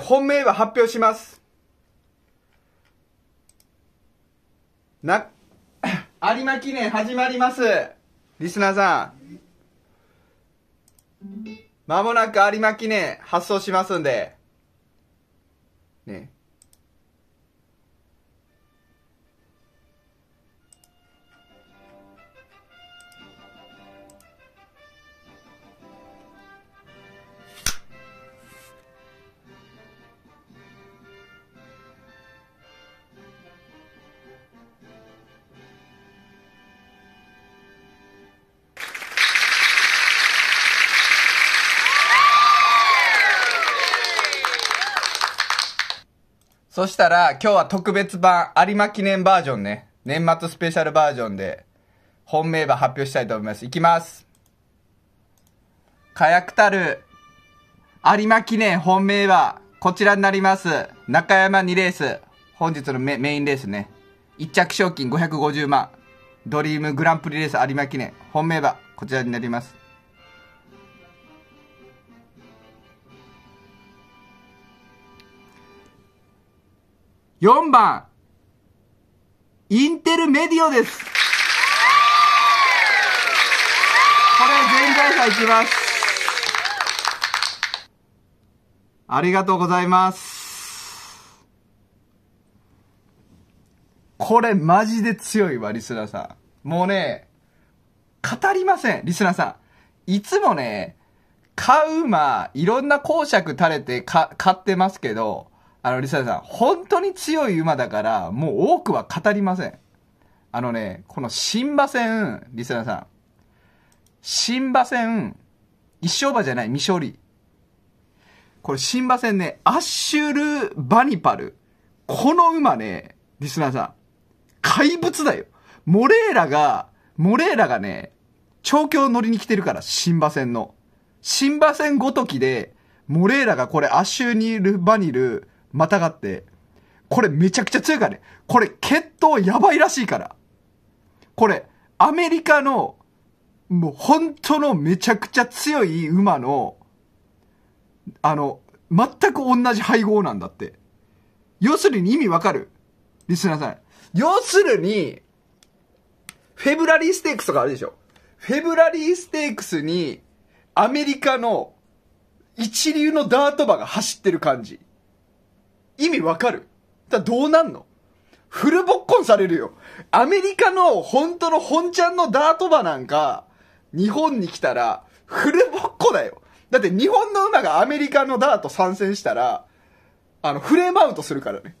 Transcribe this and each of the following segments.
本命は発表します。な、有馬記念始まります。リスナーさん。まもなく有馬記念発送しますんで。ね。そしたら、今日は特別版、有馬記念バージョンね。年末スペシャルバージョンで、本命馬発表したいと思います。いきます。火薬たる、有馬記念本命馬、こちらになります。中山2レース。本日のメインレースね。1着賞金550万。ドリームグランプリレース有馬記念本命馬、こちらになります。4番、インテルメディオです。これ、全回さいきます。ありがとうございます。これマジで強いわ、リスナーさん。もうね、語りません、リスナーさん。いつもね、買うま、いろんな公爵垂れてか買ってますけど、あの、リサさん、本当に強い馬だから、もう多くは語りません。あのね、この新馬戦、リサさん。新馬戦、一勝馬じゃない、未勝利。これ新馬戦ね、アッシュル・バニパル。この馬ね、リスナーさん、怪物だよ。モレーラが、モレーラがね、調教乗りに来てるから、新馬戦の。新馬戦ごときで、モレーラがこれアッシュニル・バニル、またがって、これめちゃくちゃ強いからね。これ血統やばいらしいから。これ、アメリカの、もう本当のめちゃくちゃ強い馬の、あの、全く同じ配合なんだって。要するに意味わかるリスナーさん。要するに、フェブラリーステークスとかあるでしょフェブラリーステークスに、アメリカの一流のダート馬が走ってる感じ。意味わかるだどうなんのフルボッコンされるよ。アメリカの本当の本ちゃんのダート馬なんか、日本に来たら、フルボッコだよ。だって日本の馬がアメリカのダート参戦したら、あの、フレームアウトするからね。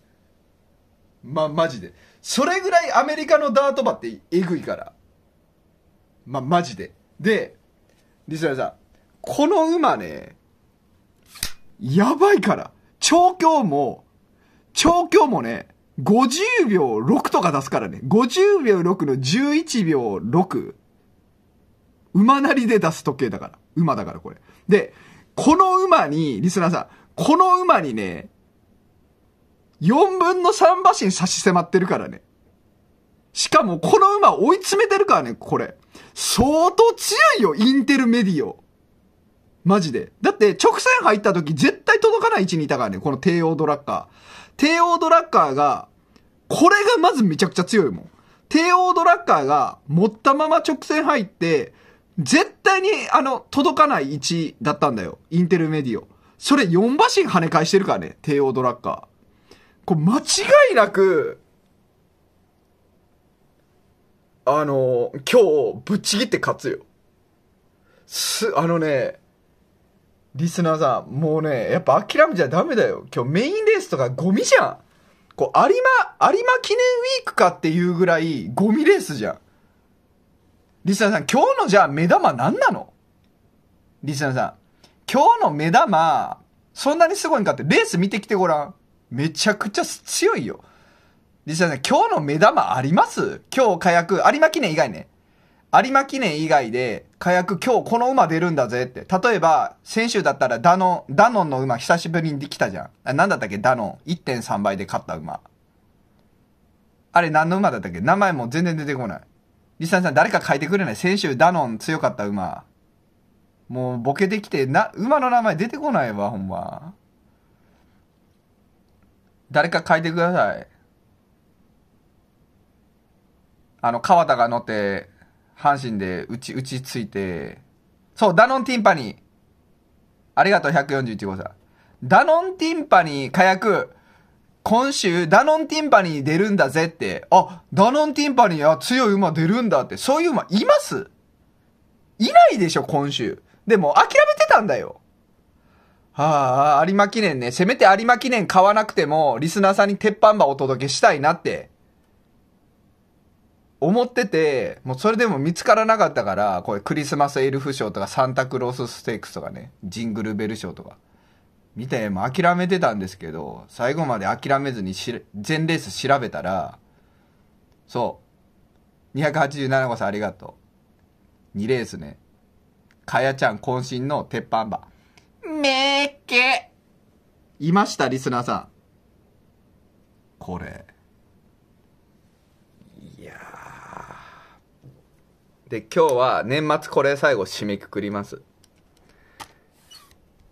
ま、マジで。それぐらいアメリカのダート馬ってえぐいから。ま、マジで。で、リスナーさん、この馬ね、やばいから。調教も、調教もね、50秒6とか出すからね。50秒6の11秒6。馬なりで出す時計だから。馬だからこれ。で、この馬に、リスナーさん、この馬にね、4分の3馬身差し迫ってるからね。しかもこの馬追い詰めてるからね、これ。相当強いよ、インテルメディオ。マジで。だって直線入った時絶対届かない位置にいたからね、この帝王ドラッカー。帝王ドラッカーが、これがまずめちゃくちゃ強いもん。帝王ドラッカーが持ったまま直線入って、絶対にあの、届かない位置だったんだよ。インテルメディオ。それ4馬身跳ね返してるからね、帝王ドラッカー。これ間違いなく、あの、今日、ぶっちぎって勝つよ。す、あのね、リスナーさん、もうね、やっぱ諦めちゃダメだよ。今日メインレースとかゴミじゃん。こう、有馬、有馬記念ウィークかっていうぐらいゴミレースじゃん。リスナーさん、今日のじゃあ目玉何なのリスナーさん、今日の目玉、そんなにすごいんかって、レース見てきてごらん。めちゃくちゃ強いよ。リスナーさん、今日の目玉あります今日火薬、有馬記念以外ね。有馬記念以外で、火薬今日この馬出るんだぜって。例えば、先週だったらダノン、ダノンの馬久しぶりにできたじゃん。あ、なんだったっけダノン。1.3倍で勝った馬。あれ何の馬だったっけ名前も全然出てこない。リサさん誰か書いてくれない先週ダノン強かった馬。もうボケてきて、な、馬の名前出てこないわ、ほんま。誰か書いてください。あの、川田が乗って、阪神で打ち、打ちついて、そう、ダノンティンパニー。ありがとう、141号さん。ダノンティンパニー、火薬。今週、ダノンティンパニー出るんだぜって。あ、ダノンティンパニー、あ、強い馬出るんだって。そういう馬いますいないでしょ、今週。でも、諦めてたんだよ。ああ、有馬記念ね。せめて有馬記念買わなくても、リスナーさんに鉄板馬お届けしたいなって思ってて、もうそれでも見つからなかったから、これクリスマスエルフ賞とかサンタクロースステークスとかね、ジングルベル賞とか、見て、もう諦めてたんですけど、最後まで諦めずにし、全レース調べたら、そう、287個さんありがとう。2レースね。かやちゃん渾身の鉄板馬。めーけいました、リスナーさん。これ。で、今日は年末これ最後締めくくります。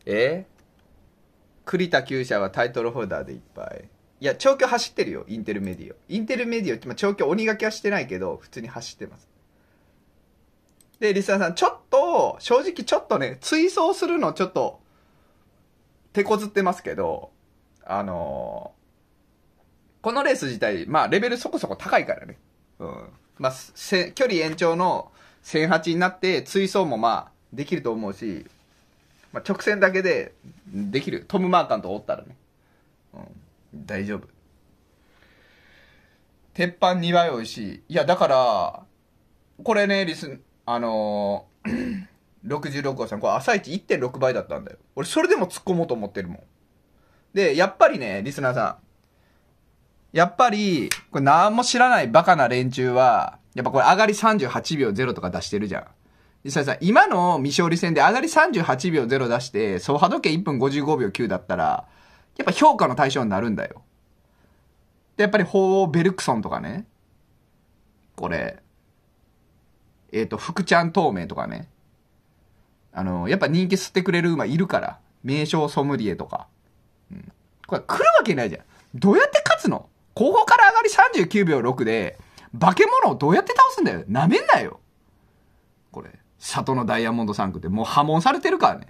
え栗田厩舎はタイトルホルダーでいっぱい。いや、長距離走ってるよ、インテルメディオ。インテルメディオって、ま長距離鬼がけはしてないけど、普通に走ってます。で、リスナーさん、ちょっと、正直ちょっとね、追走するのちょっと、手こずってますけど、あのー、このレース自体、まあ、レベルそこそこ高いからね。うん。まあ、距離延長の1008になって、追走もまあ、できると思うし、まあ、直線だけでできる。トム・マーカンとおったらね。うん、大丈夫。鉄板2倍美味しい。いや、だから、これね、リス、あのー、66 号さん、これ朝一1.6倍だったんだよ。俺、それでも突っ込もうと思ってるもん。で、やっぱりね、リスナーさん、やっぱり、これ何も知らないバカな連中は、やっぱこれ上がり38秒0とか出してるじゃん。実際さ、今の未勝利戦で上がり38秒0出して、総波時計1分55秒9だったら、やっぱ評価の対象になるんだよ。で、やっぱり法王ベルクソンとかね。これ。えっ、ー、と、福ちゃん透明とかね。あの、やっぱ人気吸ってくれる馬いるから。名称ソムリエとか。うん。これ来るわけないじゃん。どうやって勝つのここから上がり39秒6で、化け物をどうやって倒すんだよ。なめんなよ。これ、里のダイヤモンド3区ってもう破門されてるからね。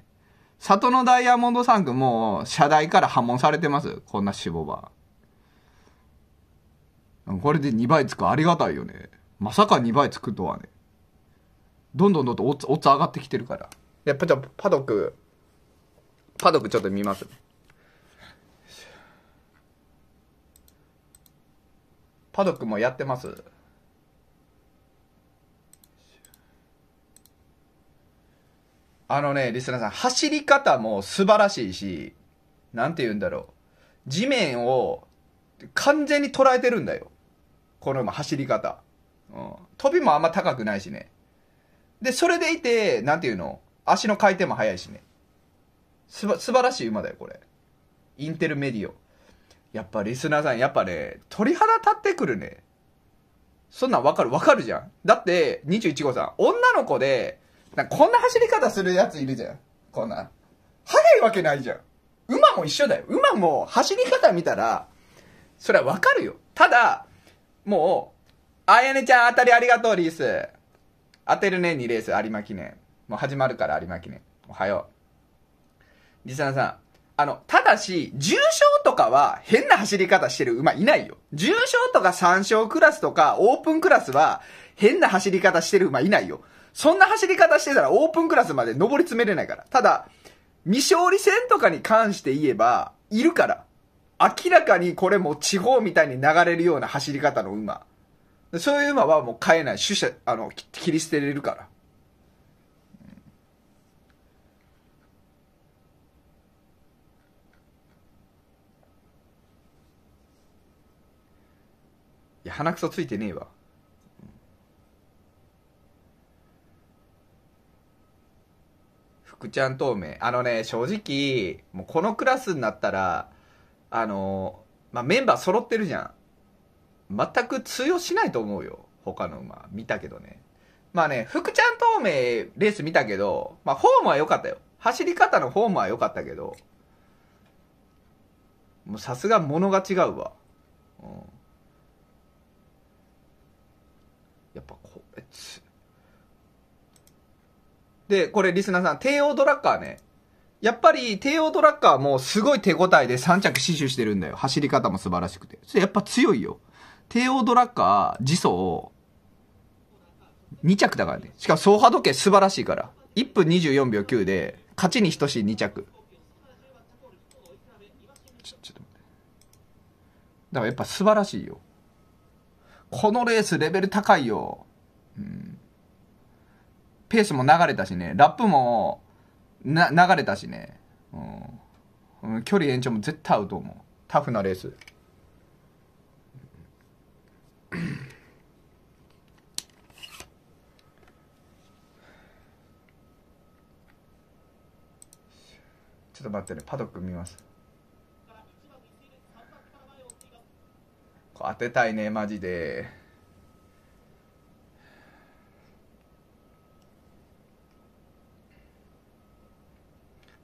里のダイヤモンド3区もう、社代から破門されてます。こんな死亡は。これで2倍つくありがたいよね。まさか2倍つくとはね。どんどんどんどんオッつ上がってきてるから。やっぱじゃあパドック、パドックちょっと見ます、ね。パドックもやってます。あのね、リスナーさん、走り方も素晴らしいし、なんて言うんだろう。地面を完全に捉えてるんだよ。この走り方。うん。飛びもあんま高くないしね。で、それでいて、なんて言うの足の回転も速いしね。すば、素晴らしい馬だよ、これ。インテルメディオ。やっぱリスナーさん、やっぱね、鳥肌立ってくるね。そんなんわかるわかるじゃん。だって、21号さん、女の子で、んこんな走り方するやついるじゃん。こんな。速いわけないじゃん。馬も一緒だよ。馬も走り方見たら、それはわかるよ。ただ、もう、あやねちゃん当たりありがとう、リース。当てるね、2レース、有馬記念。もう始まるから、有馬記念。おはよう。リスナーさん、あの、ただし、重症とかは変な走り方してる馬いないよ。重症とか3勝クラスとかオープンクラスは変な走り方してる馬いないよ。そんな走り方してたらオープンクラスまで上り詰めれないから。ただ、未勝利戦とかに関して言えば、いるから。明らかにこれも地方みたいに流れるような走り方の馬。そういう馬はもう飼えない。主者、あの、切り捨てれるから。や、鼻くそついてねえわ。福ちゃん透明。あのね、正直、もうこのクラスになったら、あの、まあ、メンバー揃ってるじゃん。全く通用しないと思うよ。他の馬。見たけどね。まあね、福ちゃん透明レース見たけど、まあフォームは良かったよ。走り方のフォームは良かったけど、もうさすが物が違うわ。うんで、これリスナーさん、帝王ドラッカーね。やっぱり帝王ドラッカーもすごい手応えで3着死守してるんだよ。走り方も素晴らしくて。それやっぱ強いよ。帝王ドラッカー、自走、2着だからね。しかも走破時計素晴らしいから。1分24秒9で、勝ちに等しい2着。ちょ、ちょっと待って。だからやっぱ素晴らしいよ。このレースレベル高いよ。うん。ペースも流れたしね、ラップも、な、流れたしね、うん。うん、距離延長も絶対合うと思う。タフなレース。ちょっと待ってね、パドック見ます。当てたいね、マジで。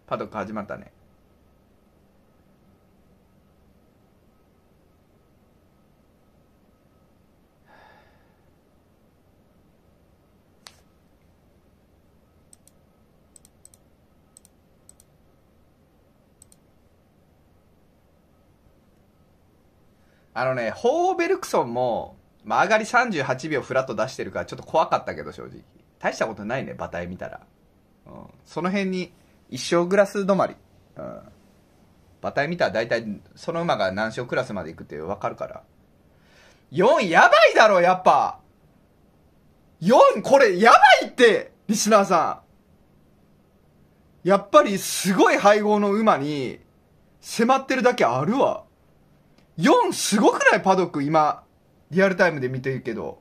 パドック始まったねあのね、ホーベルクソンも、まあ、上がり38秒フラット出してるからちょっと怖かったけど正直。大したことないね、馬体見たら。うん。その辺に一生グラス止まり。うん。馬体見たら大体、その馬が何勝クラスまで行くってわかるから。4やばいだろ、やっぱ !4 これやばいってリスナーさんやっぱりすごい配合の馬に迫ってるだけあるわ。4すごくないパドック今、リアルタイムで見てるけど。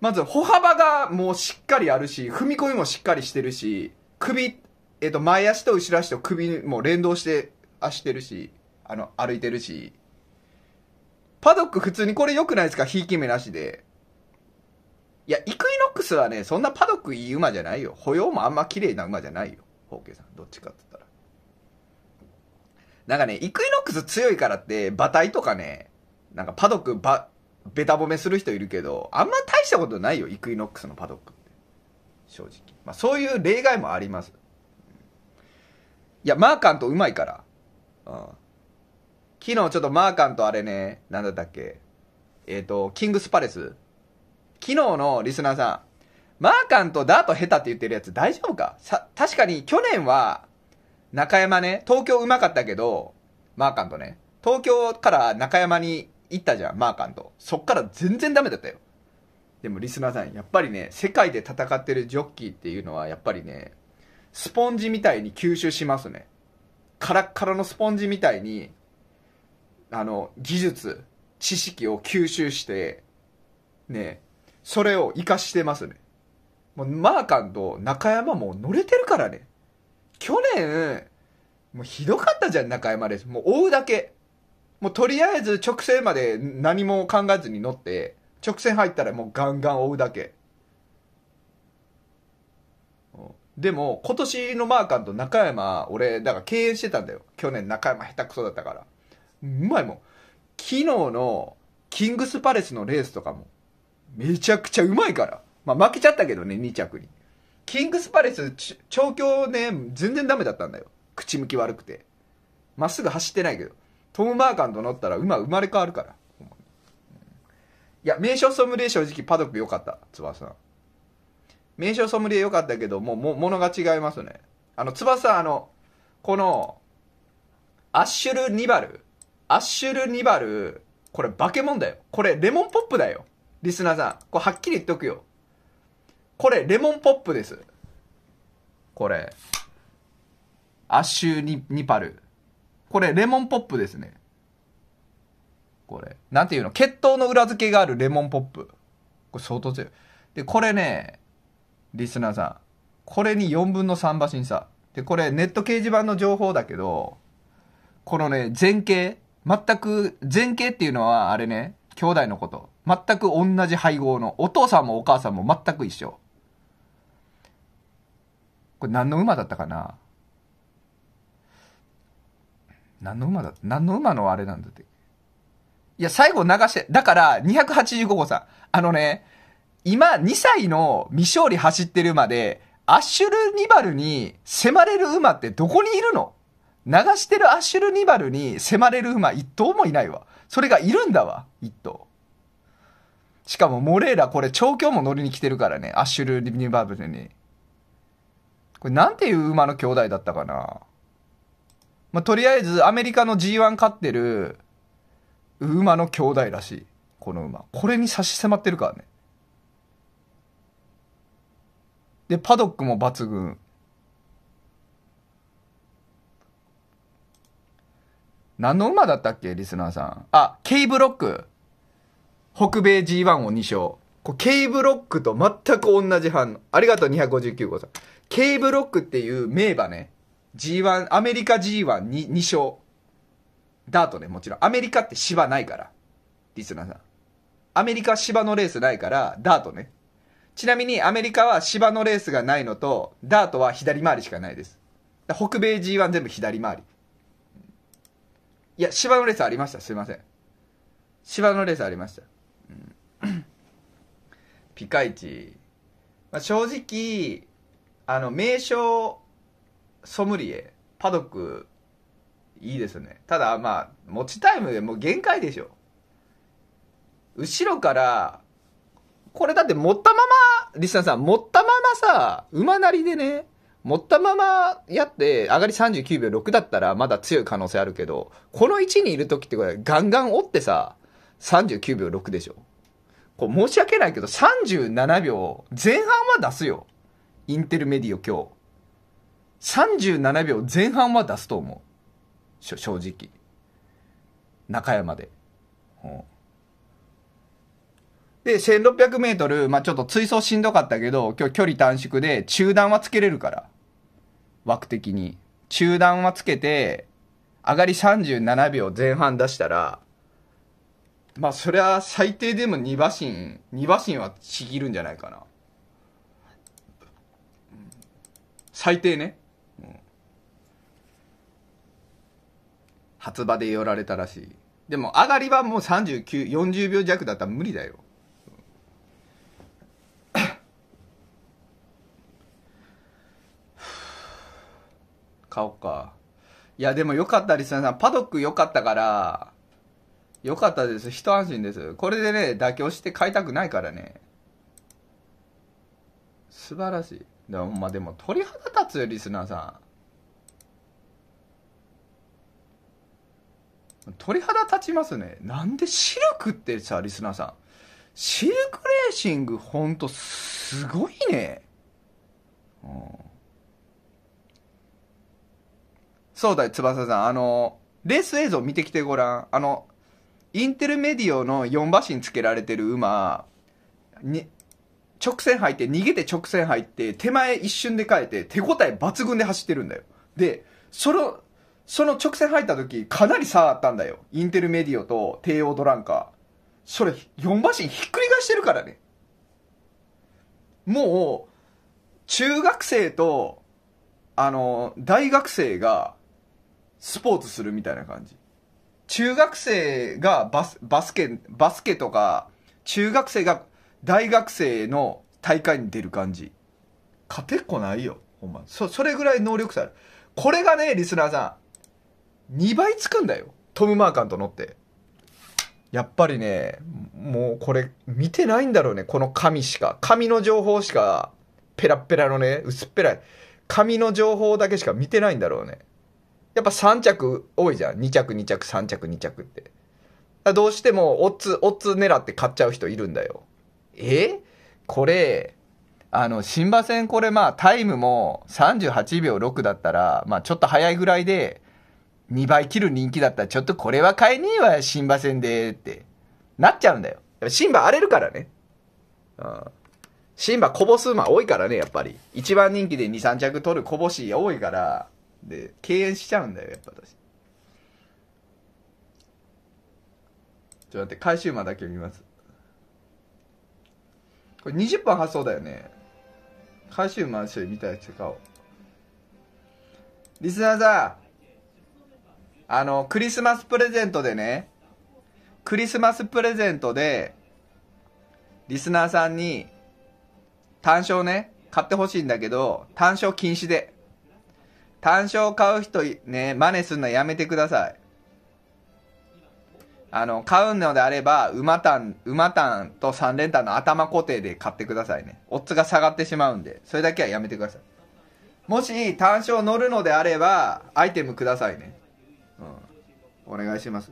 まず歩幅がもうしっかりあるし、踏み込みもしっかりしてるし、首えっと、前足と後ろ足と首も連動して足してるし、あの、歩いてるし。パドック普通にこれ良くないですかひいき目なしで。いや、イクイノックスはね、そんなパドックいい馬じゃないよ。歩様もあんま綺麗な馬じゃないよ。ホーケーさん、どっちかって言ったら。なんかね、イクイノックス強いからって、馬体とかね、なんかパドックば、べた褒めする人いるけど、あんま大したことないよ、イクイノックスのパドックって。正直。まあそういう例外もあります。いや、マーカントうまいから。うん。昨日ちょっとマーカントあれね、なんだったっけ。えっ、ー、と、キングスパレス。昨日のリスナーさん、マーカンとダート下手って言ってるやつ大丈夫かさ、確かに去年は、中山ね、東京うまかったけど、マーカンとね、東京から中山に行ったじゃん、マーカンと。そっから全然ダメだったよ。でもリスナーさん、やっぱりね、世界で戦ってるジョッキーっていうのは、やっぱりね、スポンジみたいに吸収しますね。カラッカラのスポンジみたいに、あの、技術、知識を吸収して、ね、それを活かしてますね。もう、マーカンと中山も乗れてるからね。去年、もうひどかったじゃん、中山です。もう追うだけ。もうとりあえず直線まで何も考えずに乗って、直線入ったらもうガンガン追うだけ。でも、今年のマーカンと中山、俺、だから敬遠してたんだよ。去年中山下手くそだったから。うまいもん。昨日のキングスパレスのレースとかも、めちゃくちゃうまいから。まあ負けちゃったけどね、2着に。キングスパレス、調教ね、全然ダメだったんだよ。口向き悪くて。まっすぐ走ってないけど。トム・マーカンと乗ったら馬生まれ変わるから。いや、名称ソムリエ正直パドック良かった、翼さん。名称ソムリエ良かったけど、もう、も、ものが違いますね。あの、翼、あの、この、アッシュル・ニバル。アッシュル・ニバル、これ化け物だよ。これレモンポップだよ。リスナーさん。これはっきり言っとくよ。これレモンポップです。これ。アッシュニニパル。これレモンポップですね。これ。なんていうの血統の裏付けがあるレモンポップ。これ相当強い。で、これね、リスナーさん。これに4分の3馬身差。で、これネット掲示板の情報だけど、このね、前傾。全く、前傾っていうのはあれね、兄弟のこと。全く同じ配合の。お父さんもお母さんも全く一緒。これ何の馬だったかな何の馬だ何の馬のあれなんだって。いや、最後流して、だから、285号さん。あのね、今2歳の未勝利走ってる馬で、アッシュル・ニバルに迫れる馬ってどこにいるの流してるアッシュル・ニバルに迫れる馬一頭もいないわ。それがいるんだわ、一頭。しかもモレーラこれ調教も乗りに来てるからね、アッシュル・ニバルに。これなんていう馬の兄弟だったかな。まあ、とりあえずアメリカの G1 勝ってる馬の兄弟らしい。この馬。これに差し迫ってるからね。で、パドックも抜群。何の馬だったっけリスナーさん。あ、K ブロック。北米 G1 を2勝。こ K ブロックと全く同じ反応。ありがとう、259号さん。K ブロックっていう名馬ね。G1、アメリカ G1 に2勝。ダートね、もちろん。アメリカって芝ないから。リスナーさん。アメリカ芝のレースないから、ダートね。ちなみにアメリカは芝のレースがないのと、ダートは左回りしかないです。北米 G1 全部左回り。いや、芝のレースありました。すいません。芝のレースありました。ピカイチ。まあ、正直、あの、名称、ソムリエ、パドック、いいですね。ただ、まあ、持ちタイムでもう限界でしょ。後ろから、これだって持ったまま、リスナーさん、持ったままさ、馬なりでね、持ったままやって、上がり39秒6だったらまだ強い可能性あるけど、この位置にいる時ってこれ、ガンガン折ってさ、39秒6でしょ。こう、申し訳ないけど、37秒、前半は出すよ。インテルメディオ今日。37秒前半は出すと思う。正直。中山で。うんで、1600メートル、まあ、ちょっと追走しんどかったけど、今日距離短縮で中断はつけれるから。枠的に。中断はつけて、上がり37秒前半出したら、まあ、そりゃ最低でも2馬身、2馬身はちぎるんじゃないかな。最低ね。うん、で寄られたらしい。でも上がりはもう39、40秒弱だったら無理だよ。買おうか。いや、でもよかった、リスナーさん。パドックよかったから、よかったです。一安心です。これでね、妥協して買いたくないからね。素晴らしい。でも、まあ、でも鳥肌立つよ、リスナーさん。鳥肌立ちますね。なんでシルクってさ、リスナーさん。シルクレーシングほんとすごいね。うん。そうだよ、翼さん。あの、レース映像見てきてごらん。あの、インテルメディオの4馬身つけられてる馬、に、直線入って、逃げて直線入って、手前一瞬で変えて、手応え抜群で走ってるんだよ。で、その、その直線入った時、かなり差あったんだよ。インテルメディオと帝王ドランカー。それ、4馬身ひっくり返してるからね。もう、中学生と、あの、大学生が、スポーツするみたいな感じ。中学生がバス、バスケ、バスケとか、中学生が大学生の大会に出る感じ。勝てっこないよ、ほんま。そ、それぐらい能力差ある。これがね、リスナーさん、2倍つくんだよ。トム・マーカンと乗って。やっぱりね、もうこれ見てないんだろうね、この紙しか。紙の情報しか、ペラペラのね、薄っぺらい。紙の情報だけしか見てないんだろうね。やっぱ3着多いじゃん。2着、2着、3着、2着って。どうしても、オッズ、オッズ狙って買っちゃう人いるんだよ。えこれ、あの、新馬戦これまあ、タイムも38秒6だったら、まあ、ちょっと早いぐらいで、2倍切る人気だったら、ちょっとこれは買えねえわ、新馬戦で、って、なっちゃうんだよ。新馬荒れるからね。うん。新馬こぼす馬多いからね、やっぱり。1番人気で2、3着取るこぼし多いから、で、敬遠しちゃうんだよ、やっぱ私。ちょっと待って、回収魔だけ見ます。これ20分発送だよね。回収魔種類見たやつ買おう。リスナーさん、あの、クリスマスプレゼントでね、クリスマスプレゼントで、リスナーさんに、単勝ね、買ってほしいんだけど、単勝禁止で。単勝買う人ね、真似するのやめてください。あの、買うのであれば、馬単、馬単と3連単の頭固定で買ってくださいね。オッズが下がってしまうんで、それだけはやめてください。もし、単勝乗るのであれば、アイテムくださいね。うん。お願いします。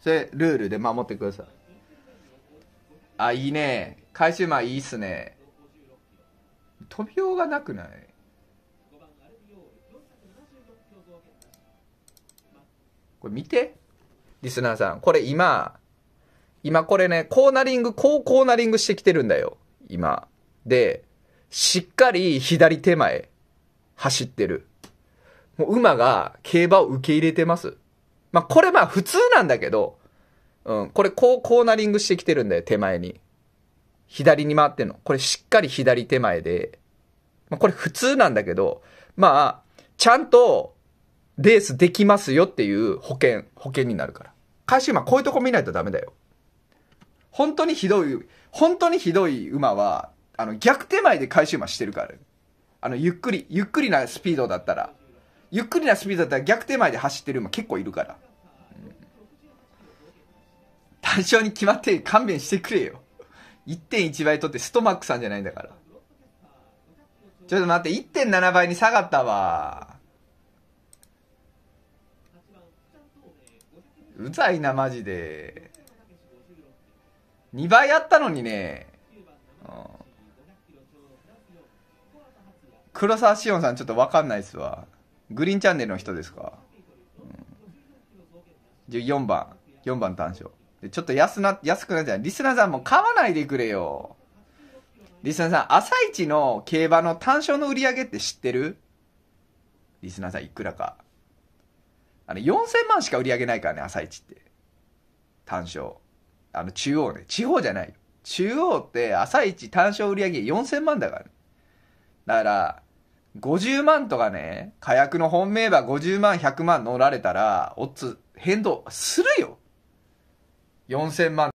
それ、ルールで守ってください。あ、いいね。回収前いいっすね。飛びようがなくないこれ見て。リスナーさん。これ今、今これね、コーナリング、こうコーナリングしてきてるんだよ。今。で、しっかり左手前、走ってる。もう馬が競馬を受け入れてます。まあ、これまあ普通なんだけど、うん、これこうコーナリングしてきてるんだよ、手前に。左に回ってんの。これしっかり左手前で、まあ、これ普通なんだけど、まあ、ちゃんとレースできますよっていう保険、保険になるから。回収馬、こういうとこ見ないとダメだよ。本当にひどい、本当にひどい馬は、あの、逆手前で回収馬してるから。あの、ゆっくり、ゆっくりなスピードだったら、ゆっくりなスピードだったら逆手前で走ってる馬結構いるから。うん、に決まって勘弁してくれよ。1.1倍取ってストマックさんじゃないんだから。ちょっと待って、1.7倍に下がったわ。うざいな、マジで。2倍あったのにね。うん、黒沢紫音さんちょっとわかんないっすわ。グリーンチャンネルの人ですか。うん、14番。4番単勝。で、ちょっと安な、安くなっちゃリスナーさんも買わないでくれよ。リスナーさん、朝一の競馬の単勝の売り上げって知ってるリスナーさん、いくらか。あの、4000万しか売り上げないからね、朝市って。単勝。あの、中央ね。地方じゃないよ。中央って朝市単勝売り上げ4000万だからね。だから、50万とかね、火薬の本命馬50万、100万乗られたら、オッつ。変動するよ !4000 万。